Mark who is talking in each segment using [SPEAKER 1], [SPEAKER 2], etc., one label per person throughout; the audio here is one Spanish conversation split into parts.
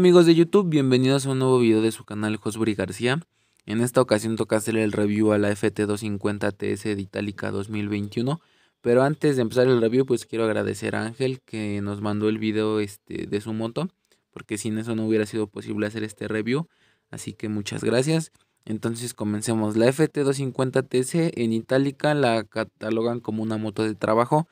[SPEAKER 1] amigos de YouTube, bienvenidos a un nuevo video de su canal Josbury García. En esta ocasión toca hacer el review a la FT250 TS de Itálica 2021. Pero antes de empezar el review, pues quiero agradecer a Ángel que nos mandó el video este, de su moto. Porque sin eso no hubiera sido posible hacer este review. Así que muchas gracias. Entonces comencemos. La FT250 TS en Itálica la catalogan como una moto de trabajo.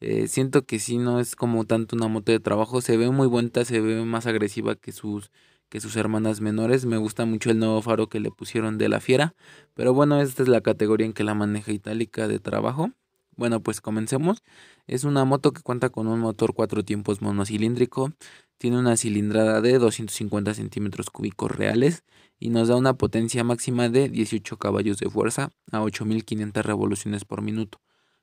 [SPEAKER 1] Eh, siento que sí, no es como tanto una moto de trabajo. Se ve muy buena, se ve más agresiva que sus, que sus hermanas menores. Me gusta mucho el nuevo faro que le pusieron de la fiera. Pero bueno, esta es la categoría en que la maneja itálica de trabajo. Bueno, pues comencemos. Es una moto que cuenta con un motor cuatro tiempos monocilíndrico. Tiene una cilindrada de 250 centímetros cúbicos reales y nos da una potencia máxima de 18 caballos de fuerza a 8.500 revoluciones por minuto.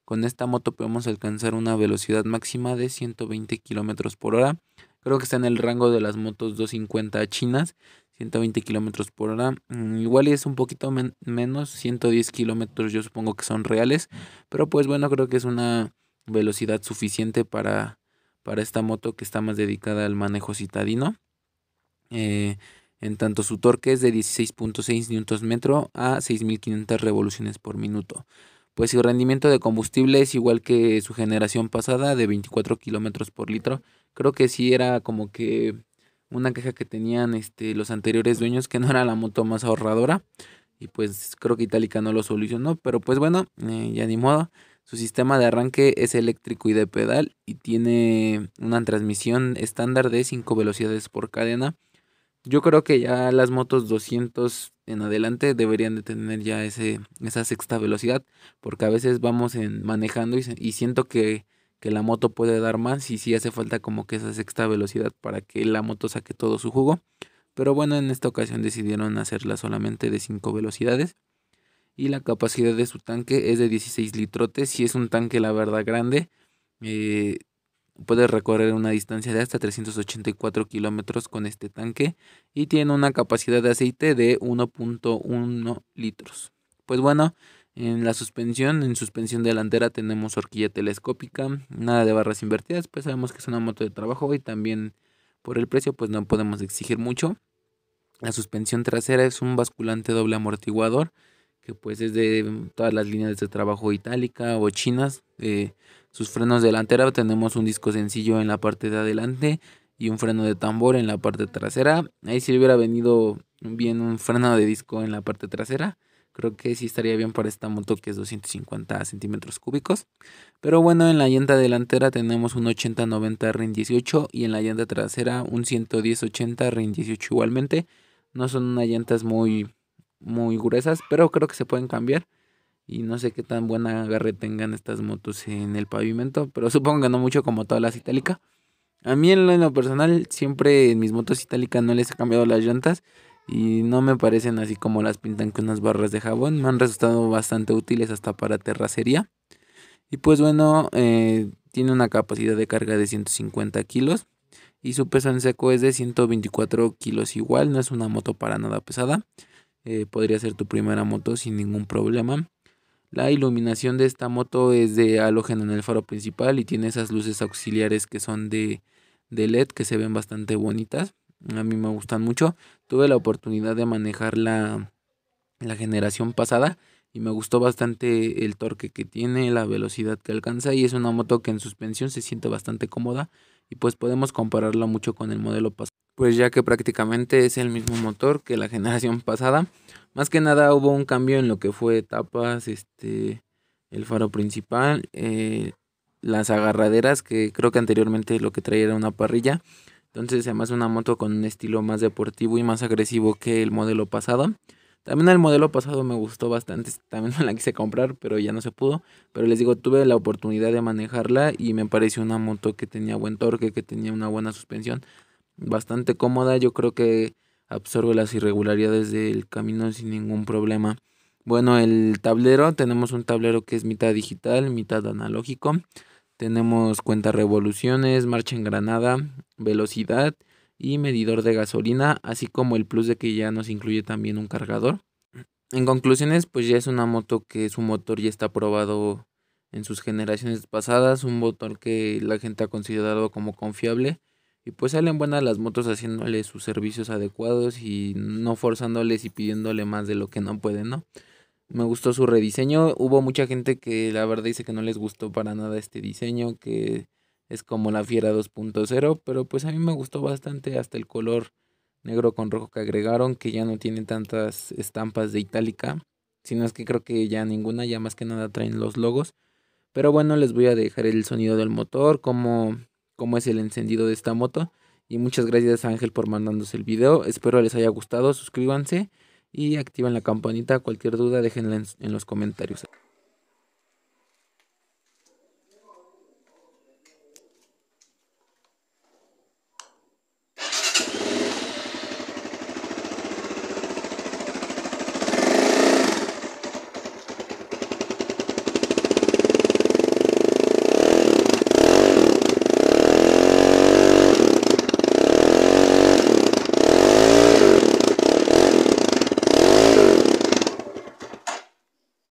[SPEAKER 1] Con esta moto podemos alcanzar una velocidad máxima de 120 km por hora. Creo que está en el rango de las motos 250 chinas, 120 km por hora. Mm, igual es un poquito menos, 110 km, yo supongo que son reales. Pero pues bueno, creo que es una velocidad suficiente para, para esta moto que está más dedicada al manejo citadino. Eh, en tanto su torque es de 16.6 Nm a 6.500 revoluciones por minuto pues su rendimiento de combustible es igual que su generación pasada de 24 kilómetros por litro. Creo que sí era como que una queja que tenían este, los anteriores dueños, que no era la moto más ahorradora. Y pues creo que Itálica no lo solucionó, pero pues bueno, eh, ya ni modo. Su sistema de arranque es eléctrico y de pedal y tiene una transmisión estándar de 5 velocidades por cadena yo creo que ya las motos 200 en adelante deberían de tener ya ese, esa sexta velocidad, porque a veces vamos en, manejando y, siento que, la moto puede dar más y sí hace falta como que esa sexta velocidad para que la moto saque todo su jugo. Pero bueno, en esta ocasión decidieron hacerla solamente de 5 velocidades y la capacidad de su tanque es de 16 litrotes Si es un tanque la verdad grande. Eh, Puede recorrer una distancia de hasta 384 kilómetros con este tanque y tiene una capacidad de aceite de 1.1 litros. Pues bueno, en la suspensión, en suspensión delantera tenemos horquilla telescópica, nada de barras invertidas, pues sabemos que es una moto de trabajo y también por el precio pues no podemos exigir mucho. La suspensión trasera es un basculante doble amortiguador que pues es de todas las líneas de trabajo itálica o chinas. Eh, sus frenos delanteros tenemos un disco sencillo en la parte de adelante y un freno de tambor en la parte trasera. Ahí si hubiera venido bien un freno de disco en la parte trasera, creo que sí estaría bien para esta moto que es 250 centímetros cúbicos. Pero bueno, en la llanta delantera tenemos un 80-90 RIN 18 y en la llanta trasera un 110-80 RIN 18 igualmente. No son unas llantas muy, muy gruesas, pero creo que se pueden cambiar y no sé qué tan buena agarre tengan estas motos en el pavimento, pero supongo que no mucho como todas las itálicas A mí en lo personal siempre en mis motos itálicas no les he cambiado las llantas y no me parecen así como las pintan con unas barras de jabón, me han resultado bastante útiles hasta para terracería. Y pues bueno, eh, tiene una capacidad de carga de 150 kilos y su peso en seco es de 124 kilos igual, no es una moto para nada pesada. Eh, podría ser tu primera moto sin ningún problema. La iluminación de esta moto es de halógeno en el faro principal y tiene esas luces auxiliares que son de, LED que se ven bastante bonitas. A mí me gustan mucho. Tuve la oportunidad de manejar la, la generación pasada y me gustó bastante el torque que tiene, la velocidad que alcanza y es una moto que en suspensión se siente bastante cómoda y pues podemos compararla mucho con el modelo pasado pues ya que prácticamente es el mismo motor que la generación pasada. Más que nada hubo un cambio en lo que fue tapas, este, el faro principal, eh, las agarraderas, que creo que anteriormente lo que traía era una parrilla. Entonces además una moto con un estilo más deportivo y más agresivo que el modelo pasado. También el modelo pasado me gustó bastante, también me la quise comprar, pero ya no se pudo. Pero les digo, tuve la oportunidad de manejarla y me pareció una moto que tenía buen torque, que tenía una buena suspensión bastante cómoda. Yo creo que absorbe las irregularidades del camino sin ningún problema. Bueno, el tablero, tenemos un tablero que es mitad digital, mitad analógico. Tenemos cuenta revoluciones, marcha en granada, velocidad y medidor de gasolina, así como el plus de que ya nos incluye también un cargador. En conclusiones, pues ya es una moto que su motor ya está probado en sus generaciones pasadas, un motor que la gente ha considerado como confiable y pues salen buenas las motos haciéndole sus servicios adecuados y no forzándoles y pidiéndole más de lo que no pueden, ¿no? Me gustó su rediseño. Hubo mucha gente que la verdad dice que no les gustó para nada este diseño, que es como la Fiera 2.0, pero pues a mí me gustó bastante hasta el color negro con rojo que agregaron, que ya no tiene tantas estampas de itálica, sino es que creo que ya ninguna, ya más que nada traen los logos. Pero bueno, les voy a dejar el sonido del motor, como cómo es el encendido de esta moto. Y muchas gracias Ángel por mandándose el video. Espero les haya gustado. Suscríbanse y activen la campanita. Cualquier duda déjenla en los comentarios.